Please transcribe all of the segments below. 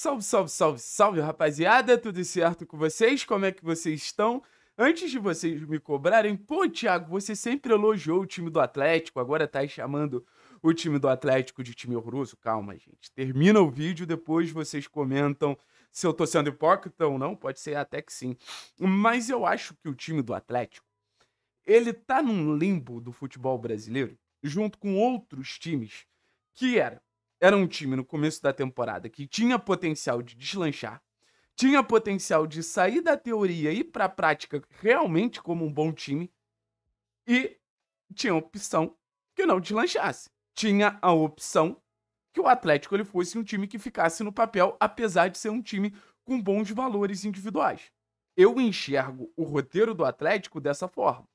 Salve, salve, salve, salve, rapaziada! Tudo certo com vocês? Como é que vocês estão? Antes de vocês me cobrarem, pô, Thiago, você sempre elogiou o time do Atlético, agora tá chamando o time do Atlético de time horroroso. Calma, gente. Termina o vídeo, depois vocês comentam se eu tô sendo hipócrita ou não, pode ser até que sim. Mas eu acho que o time do Atlético, ele tá num limbo do futebol brasileiro, junto com outros times, que era era um time no começo da temporada que tinha potencial de deslanchar, tinha potencial de sair da teoria e ir para a prática realmente como um bom time e tinha opção que não deslanchasse. Tinha a opção que o Atlético ele fosse um time que ficasse no papel, apesar de ser um time com bons valores individuais. Eu enxergo o roteiro do Atlético dessa forma.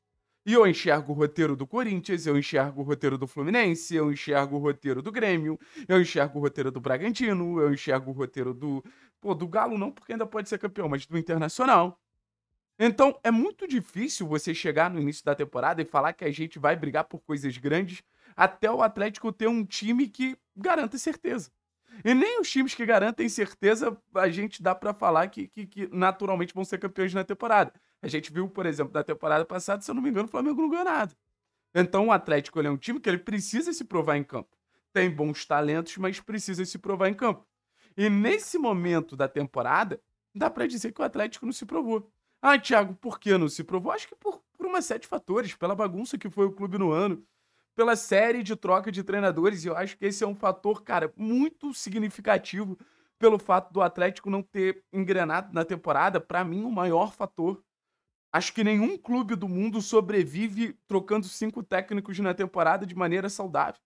E eu enxergo o roteiro do Corinthians, eu enxergo o roteiro do Fluminense, eu enxergo o roteiro do Grêmio, eu enxergo o roteiro do Bragantino, eu enxergo o roteiro do. Pô, do Galo não, porque ainda pode ser campeão, mas do Internacional. Então, é muito difícil você chegar no início da temporada e falar que a gente vai brigar por coisas grandes até o Atlético ter um time que garanta certeza. E nem os times que garantem certeza a gente dá para falar que, que, que naturalmente vão ser campeões na temporada. A gente viu, por exemplo, da temporada passada, se eu não me engano, o Flamengo não ganhou nada. Então o Atlético é um time que ele precisa se provar em campo. Tem bons talentos, mas precisa se provar em campo. E nesse momento da temporada, dá para dizer que o Atlético não se provou. Ah, Thiago, por que não se provou? Acho que por, por uma série de fatores, pela bagunça que foi o clube no ano, pela série de troca de treinadores, e eu acho que esse é um fator, cara, muito significativo pelo fato do Atlético não ter engrenado na temporada, para mim o maior fator Acho que nenhum clube do mundo sobrevive trocando cinco técnicos na temporada de maneira saudável.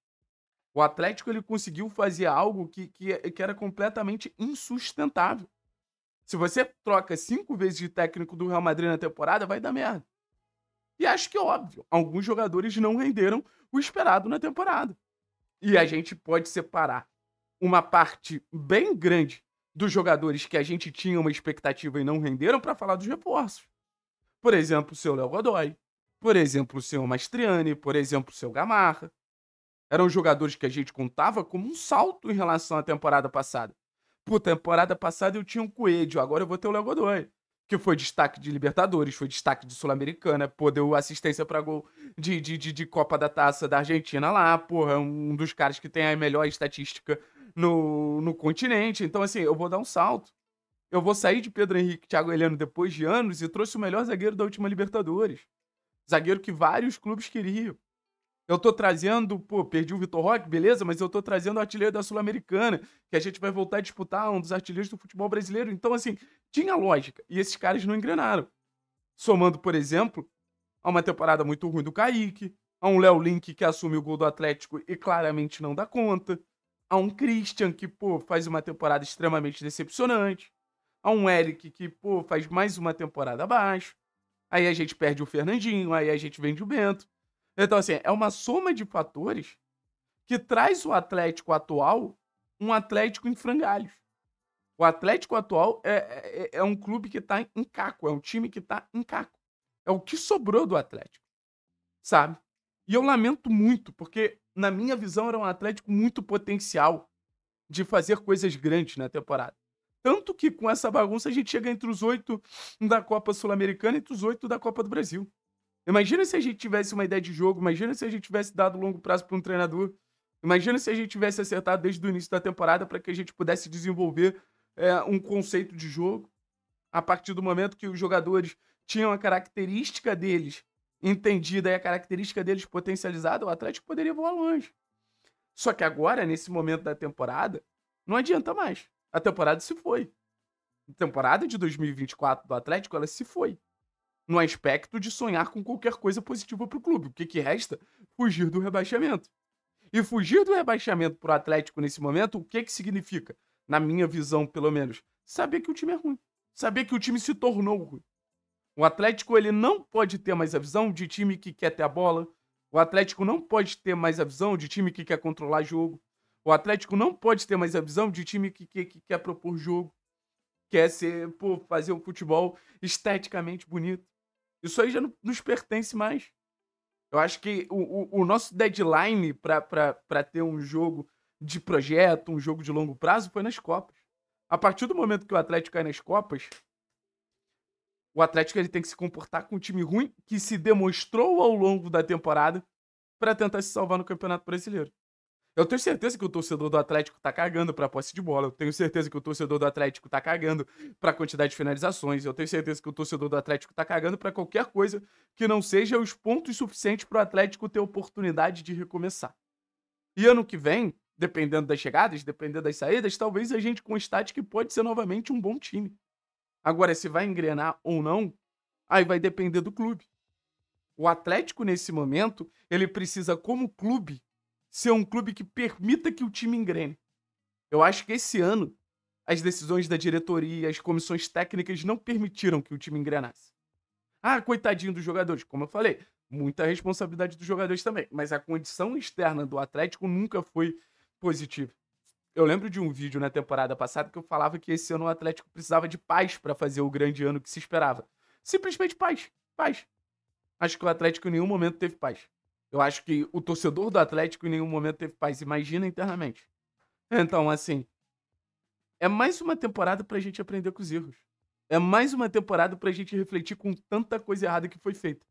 O Atlético ele conseguiu fazer algo que, que, que era completamente insustentável. Se você troca cinco vezes de técnico do Real Madrid na temporada, vai dar merda. E acho que é óbvio, alguns jogadores não renderam o esperado na temporada. E a gente pode separar uma parte bem grande dos jogadores que a gente tinha uma expectativa e não renderam para falar dos reforços. Por exemplo, o seu Léo Godoy. Por exemplo, o seu Mastriani. Por exemplo, o seu Gamarra. Eram jogadores que a gente contava como um salto em relação à temporada passada. Pô, temporada passada eu tinha um Coelho, agora eu vou ter o Léo Godoy. Que foi destaque de Libertadores, foi destaque de Sul-Americana, pô, deu assistência pra gol de, de, de, de, Copa da Taça da Argentina lá, porra, é um dos caras que tem a melhor estatística no, no continente. Então, assim, eu vou dar um salto. Eu vou sair de Pedro Henrique e Thiago Heleno depois de anos e trouxe o melhor zagueiro da última Libertadores. Zagueiro que vários clubes queriam. Eu tô trazendo, pô, perdi o Vitor Roque, beleza, mas eu tô trazendo o artilheiro da Sul-Americana, que a gente vai voltar a disputar um dos artilheiros do futebol brasileiro. Então, assim, tinha lógica. E esses caras não engrenaram. Somando, por exemplo, a uma temporada muito ruim do Kaique, a um Léo Link que assume o gol do Atlético e claramente não dá conta, a um Christian que, pô, faz uma temporada extremamente decepcionante, a um Eric que, pô, faz mais uma temporada abaixo. Aí a gente perde o Fernandinho, aí a gente vende o Bento. Então, assim, é uma soma de fatores que traz o Atlético atual um Atlético em frangalhos. O Atlético atual é, é, é um clube que tá em caco, é um time que tá em caco. É o que sobrou do Atlético, sabe? E eu lamento muito, porque na minha visão era um Atlético muito potencial de fazer coisas grandes na temporada. Tanto que com essa bagunça a gente chega entre os oito da Copa Sul-Americana e entre os oito da Copa do Brasil. Imagina se a gente tivesse uma ideia de jogo, imagina se a gente tivesse dado longo prazo para um treinador, imagina se a gente tivesse acertado desde o início da temporada para que a gente pudesse desenvolver é, um conceito de jogo. A partir do momento que os jogadores tinham a característica deles entendida e a característica deles potencializada, o Atlético poderia voar longe. Só que agora, nesse momento da temporada, não adianta mais. A temporada se foi. A temporada de 2024 do Atlético, ela se foi. No aspecto de sonhar com qualquer coisa positiva para o clube. O que, que resta? Fugir do rebaixamento. E fugir do rebaixamento para o Atlético nesse momento, o que que significa? Na minha visão, pelo menos, saber que o time é ruim. Saber que o time se tornou ruim. O Atlético ele não pode ter mais a visão de time que quer ter a bola. O Atlético não pode ter mais a visão de time que quer controlar jogo. O Atlético não pode ter mais a visão de time que, que, que quer propor jogo, quer ser, pô, fazer um futebol esteticamente bonito. Isso aí já não nos pertence mais. Eu acho que o, o, o nosso deadline para ter um jogo de projeto, um jogo de longo prazo, foi nas Copas. A partir do momento que o Atlético cai nas Copas, o Atlético ele tem que se comportar com um time ruim que se demonstrou ao longo da temporada para tentar se salvar no Campeonato Brasileiro. Eu tenho certeza que o torcedor do Atlético tá cagando pra posse de bola. Eu tenho certeza que o torcedor do Atlético tá cagando pra quantidade de finalizações. Eu tenho certeza que o torcedor do Atlético tá cagando pra qualquer coisa que não seja os pontos suficientes pro Atlético ter oportunidade de recomeçar. E ano que vem, dependendo das chegadas, dependendo das saídas, talvez a gente constate que pode ser novamente um bom time. Agora, se vai engrenar ou não, aí vai depender do clube. O Atlético, nesse momento, ele precisa, como clube, ser um clube que permita que o time engrene. Eu acho que esse ano as decisões da diretoria, as comissões técnicas não permitiram que o time engrenasse. Ah, coitadinho dos jogadores, como eu falei, muita responsabilidade dos jogadores também, mas a condição externa do Atlético nunca foi positiva. Eu lembro de um vídeo na temporada passada que eu falava que esse ano o Atlético precisava de paz para fazer o grande ano que se esperava. Simplesmente paz, paz. Acho que o Atlético em nenhum momento teve paz. Eu acho que o torcedor do Atlético em nenhum momento teve paz. Imagina internamente. Então, assim, é mais uma temporada pra gente aprender com os erros. É mais uma temporada pra gente refletir com tanta coisa errada que foi feita.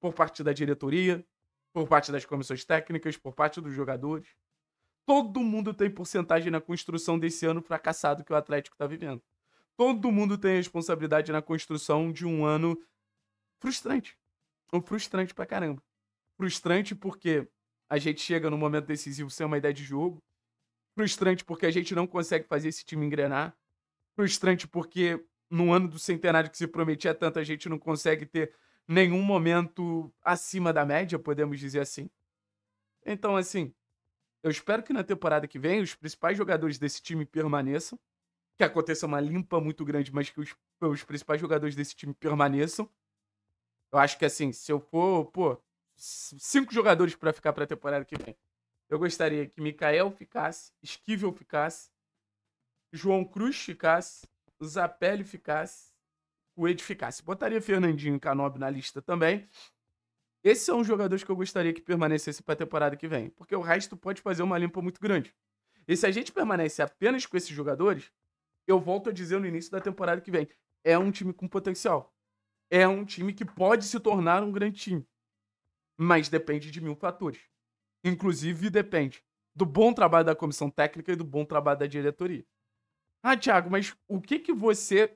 Por parte da diretoria, por parte das comissões técnicas, por parte dos jogadores. Todo mundo tem porcentagem na construção desse ano fracassado que o Atlético tá vivendo. Todo mundo tem responsabilidade na construção de um ano frustrante. Um frustrante pra caramba. Frustrante porque a gente chega no momento decisivo sem uma ideia de jogo. Frustrante porque a gente não consegue fazer esse time engrenar. Frustrante porque no ano do centenário que se prometia tanto, a gente não consegue ter nenhum momento acima da média, podemos dizer assim. Então, assim, eu espero que na temporada que vem os principais jogadores desse time permaneçam, que aconteça uma limpa muito grande, mas que os, os principais jogadores desse time permaneçam. Eu acho que, assim, se eu for, pô, cinco jogadores para ficar para a temporada que vem. Eu gostaria que Mikael ficasse, Esquivel ficasse, João Cruz ficasse, Zapelli ficasse, Ed ficasse. Botaria Fernandinho e Canob na lista também. Esses são os jogadores que eu gostaria que permanecesse para a temporada que vem, porque o resto pode fazer uma limpa muito grande. E se a gente permanece apenas com esses jogadores, eu volto a dizer no início da temporada que vem, é um time com potencial. É um time que pode se tornar um grande time mas depende de mil fatores. Inclusive, depende do bom trabalho da comissão técnica e do bom trabalho da diretoria. Ah, Thiago, mas o que, que você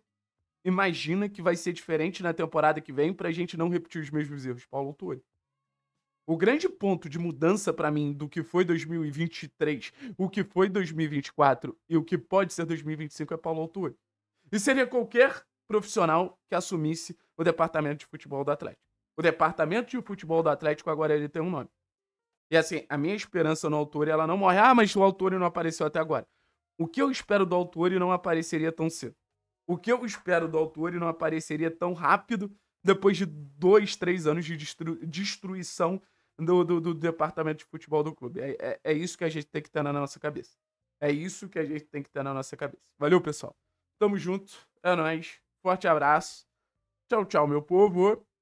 imagina que vai ser diferente na temporada que vem para a gente não repetir os mesmos erros, Paulo Autori? O grande ponto de mudança para mim do que foi 2023, o que foi 2024 e o que pode ser 2025 é Paulo Autori. E seria qualquer profissional que assumisse o departamento de futebol do Atlético. O departamento de futebol do Atlético agora ele tem um nome. E assim, a minha esperança no autor, ela não morre. Ah, mas o autor não apareceu até agora. O que eu espero do autor não apareceria tão cedo. O que eu espero do autor não apareceria tão rápido depois de dois, três anos de destru destruição do, do, do, departamento de futebol do clube. É, é, é, isso que a gente tem que ter na nossa cabeça. É isso que a gente tem que ter na nossa cabeça. Valeu, pessoal. Tamo junto. É nóis. Forte abraço. Tchau, tchau, meu povo.